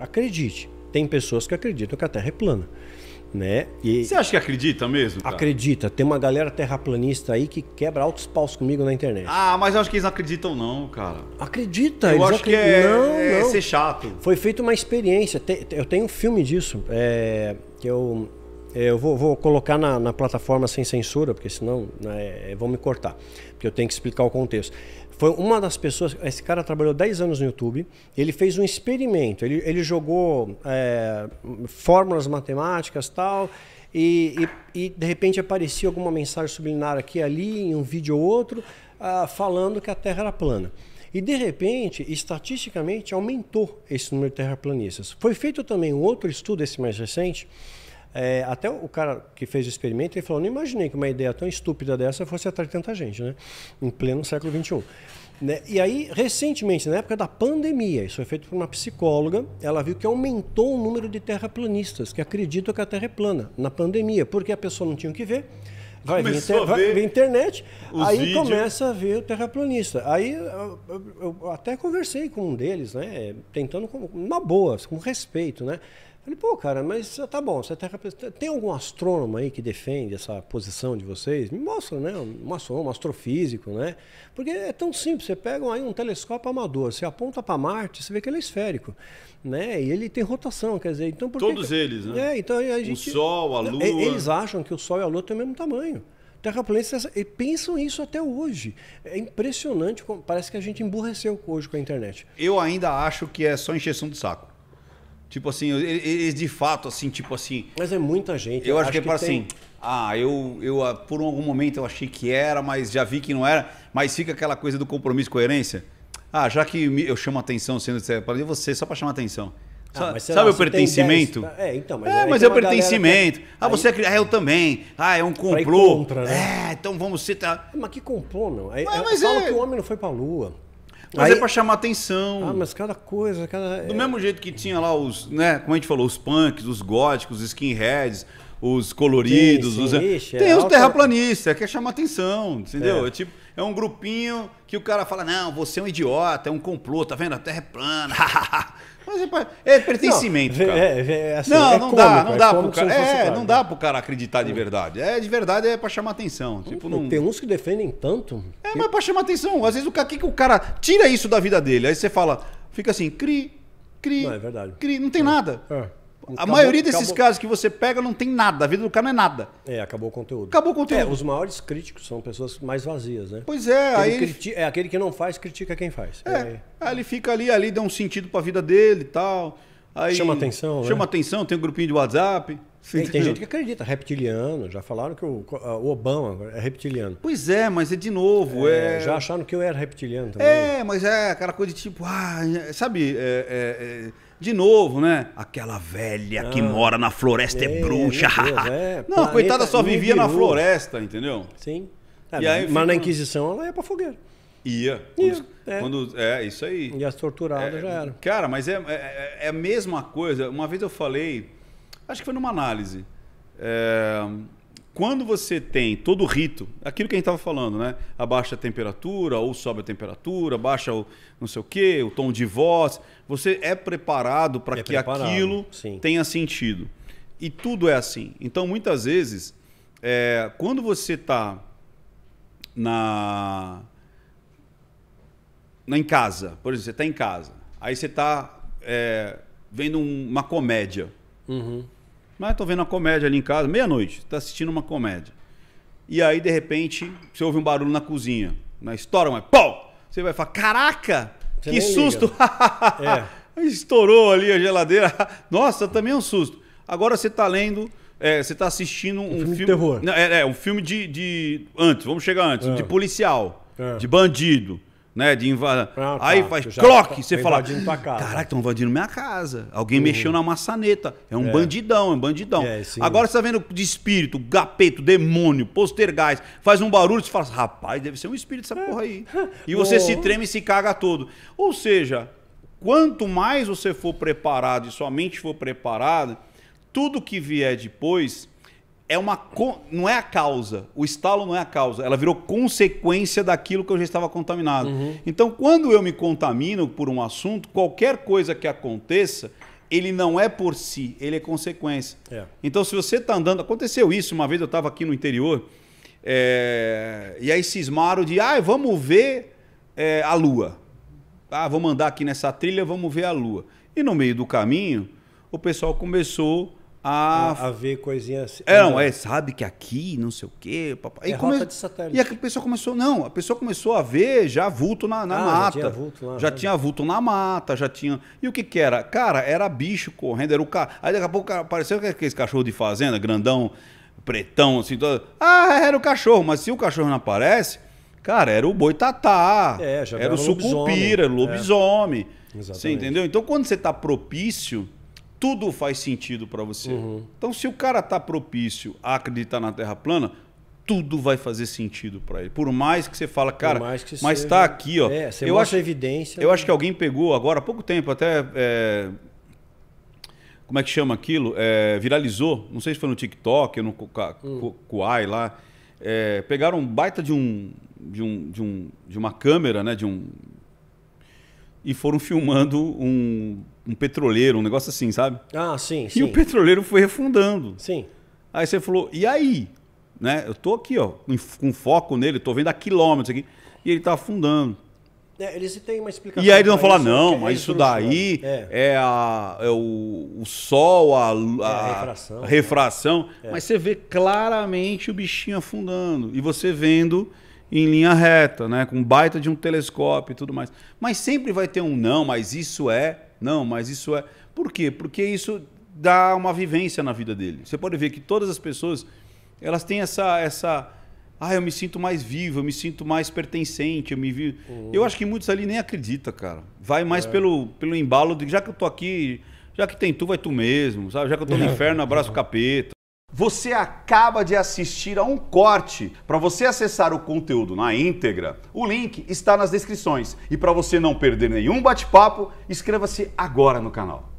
acredite, tem pessoas que acreditam que a Terra é plana. Né? E Você acha que acredita mesmo? Cara? Acredita. Tem uma galera terraplanista aí que quebra altos paus comigo na internet. Ah, mas eu acho que eles não acreditam não, cara. Acredita. Eu eles acho que é, não, é ser chato. Foi feita uma experiência. Eu tenho um filme disso é, que eu, é, eu vou, vou colocar na, na, plataforma sem censura, porque senão né, é, vão me cortar. Porque eu tenho que explicar o contexto foi uma das pessoas. Esse cara trabalhou 10 anos no YouTube. Ele fez um experimento. Ele, ele jogou é, fórmulas matemáticas tal, e tal. E, de repente aparecia alguma mensagem sublinar aqui ali, em um vídeo ou outro, uh, falando que a Terra era plana. E de repente, estatisticamente, aumentou esse número de terraplanistas. Foi feito também um outro estudo, esse mais recente, é, até o cara que fez o experimento, ele falou, não imaginei que uma ideia tão estúpida dessa fosse atrair tanta gente, né? Em pleno século XXI. Né? E aí, recentemente, na época da pandemia, isso foi feito por uma psicóloga, ela viu que aumentou o número de terraplanistas que acreditam que a Terra é plana, na pandemia, porque a pessoa não tinha o que ver, vai ver, inter... vai internet, aí vídeos. começa a ver o terraplanista. Aí eu, eu, eu, até conversei com um deles, né? Tentando, com, uma boa, com respeito, né? Falei, pô, cara, mas ah, tá bom, você é tá terraplanista. Tem algum astrônomo aí que defende essa posição de vocês? Me mostra, né? Um astrônomo, um astrofísico, né? Porque é tão simples, você pega aí um telescópio amador, você aponta para Marte, você vê que ele é esférico, né? E ele tem rotação, quer dizer, então... Todos que... eles, né? É, então a gente... O Sol, a Lua... Eles acham que o Sol e a Lua têm o mesmo tamanho terraplanistas pensam isso até hoje. É impressionante, parece que a gente emburreceu hoje com a internet. Eu ainda acho que é só encheção de saco. Tipo assim, eles de fato, assim, tipo assim. Mas é muita gente. Eu, eu acho, que, é para assim. Ah, eu, eu ah, por algum momento eu achei que era, mas já vi que não era. Mas fica aquela coisa do compromisso coerência. Ah, já que eu chamo atenção sendo para você é só para chamar atenção. Ah, Sabe o pertencimento? É, então, mas é, mas é o é pertencimento. Que... Ah, você aí... é... Ah, eu também. Ah, é um complô. Contra, né? É, então vamos citar. Tá. Mas que complô, meu? É, mas, mas é... que o homem não foi pra lua. Mas aí... é pra chamar atenção. Ah, mas cada coisa, cada. Do é. mesmo jeito que tinha lá os, né? Como a gente falou, os punks, os góticos, os skinheads os coloridos, sim, sim, os... Ixi, tem é os alta... terraplanistas, quer chamar atenção, entendeu? É. é. tipo, é um grupinho que o cara fala, não, você é um idiota, é um complô, tá vendo? A Terra é plana. Mas é, é pertencimento, não, cara. É, é, é assim, não, é não dá, não é dá pro cara. É, cara, não né? dá pro cara acreditar de verdade. É, de verdade é para chamar atenção. Tipo, não... Tem uns que defendem tanto. É, que... mas para chamar atenção. Às vezes o cara, que, que o cara tira isso da vida dele? Aí você fala, fica assim, cri, cri. Não, é verdade. Cri, não tem nada. É a maioria desses acabou... casos que você pega não tem nada, a vida do cara não é nada. É, acabou o conteúdo. Acabou o conteúdo. É, os maiores críticos são pessoas mais vazias, né? Pois é, aí. Criti... É aquele que não faz, critica quem faz. É. é. Aí ele fica ali, ali dá um sentido para a vida dele e tal. Aí... Chama atenção. Chama né? atenção, tem um grupinho de WhatsApp. Tem, tem, gente que acredita, reptiliano. Já falaram que o, o, Obama é reptiliano. Pois é, mas é de novo. É, é... Já acharam que eu era reptiliano também. É, mas é aquela coisa de tipo, ah, sabe, é, é, é de novo, né? Aquela velha ah, que mora na floresta é, é bruxa. Deus, Não, coitada só vivia na floresta, entendeu? Sim. e aí, mas na Inquisição ela ia pra fogueira. Ia. Ia. Quando, é. isso aí. E as torturadas já eram. Cara, mas é, é a mesma coisa. Uma vez eu falei acho que foi numa análise. É, quando você tem todo o rito, aquilo que a gente estava falando, né? Abaixa a temperatura, ou sobe a temperatura, baixa o não sei o quê, o tom de voz. Você é preparado para é que preparado, aquilo sim. tenha sentido. E tudo é assim. Então, muitas vezes, é, quando você está na, na, em casa, por exemplo, você está em casa, aí você está é, vendo um, uma comédia. Uhum. Mas tô vendo uma comédia ali em casa, meia-noite, tá assistindo uma comédia. E aí, de repente, você ouve um barulho na cozinha. Na história, mas pau! Você vai falar, caraca! Você que susto! é. Estourou ali a geladeira. Nossa, também é um susto. Agora você tá lendo, é, você tá assistindo um, um filme, filme. de terror. Não, é, é, um filme de, de. Antes, vamos chegar antes. É. De policial. Ah. De bandido né? De invadir. Ah, tá, aí faz croque, tá você fala. Caraca, estão invadindo minha casa. Alguém uhum. mexeu na maçaneta. É um é. bandidão, é um bandidão. É, Agora você tá vendo de espírito, gapeto, demônio, postergás, faz um barulho, você fala, rapaz, deve ser um espírito essa porra aí. E você oh. se treme e se caga todo. Ou seja, quanto mais você for preparado e sua mente for preparada, tudo que vier depois é uma não é a causa. O estalo não é a causa. Ela virou consequência daquilo que eu já estava contaminado. Uhum. Então, quando eu me contamino por um assunto, qualquer coisa que aconteça, ele não é por si, ele é consequência. É. Então, se você está andando, aconteceu isso uma vez. Eu estava aqui no interior é, e aí cismaram de, ah, vamos ver é, a lua. Ah, vou mandar aqui nessa trilha, vamos ver a lua. E no meio do caminho, o pessoal começou ah, a, a ver coisinhas assim. É, não, é, sabe que aqui, não sei o quê. Papai. É e come... de satélite. E a pessoa começou, não, a pessoa começou a ver já vulto na, na ah, mata. Já tinha vulto lá. Já né? tinha vulto na mata, já tinha. E o que que era? Cara, era bicho correndo, era o cara. Aí daqui a pouco apareceu é aquele cachorro de fazenda, grandão, pretão, assim, todo. Ah, era o cachorro, mas se o cachorro não aparece, cara, era o boi tatá. É, era o sucupira, o lobisomem. É. Você entendeu? Então quando você tá propício tudo faz sentido para você. Uhum. Então, se o cara tá propício a acreditar na Terra plana, tudo vai fazer sentido para ele. Por mais que você fala, cara, mas está tá aqui, ó. É, você eu acho evidência. Eu né? acho que alguém pegou agora há pouco tempo, até é, como é que chama aquilo? É, viralizou. Não sei se foi no TikTok ou no hum. Kuai lá. É, pegaram um baita de um, de um, de um de uma câmera, né? De um e foram filmando um um petroleiro, um negócio assim, sabe? Ah, sim, e sim. E o petroleiro foi refundando. Sim. Aí você falou, e aí? Né? Eu tô aqui, ó, com foco nele, tô vendo a quilômetros aqui, e ele tá afundando. É, eles têm uma explicação. E aí eles vão falar, não, é mas isso daí é. é, a, é o, o sol, a, é a, a refração. Né? refração. É. Mas você vê claramente o bichinho afundando. E você vendo em linha reta, né? Com baita de um telescópio e tudo mais. Mas sempre vai ter um não, mas isso é não, mas isso é. Por quê? Porque isso dá uma vivência na vida dele. Você pode ver que todas as pessoas, elas têm essa essa ah, eu me sinto mais vivo, eu me sinto mais pertencente, eu me vi. Uhum. Eu acho que muitos ali nem acredita, cara. Vai mais é. pelo, pelo embalo de já que eu tô aqui, já que tem tu, vai tu mesmo, sabe? Já que eu tô no é. inferno, abraço o uhum. capeta. Você acaba de assistir a um corte. Para você acessar o conteúdo na íntegra, o link está nas descrições. E para você não perder nenhum bate-papo, inscreva-se agora no canal.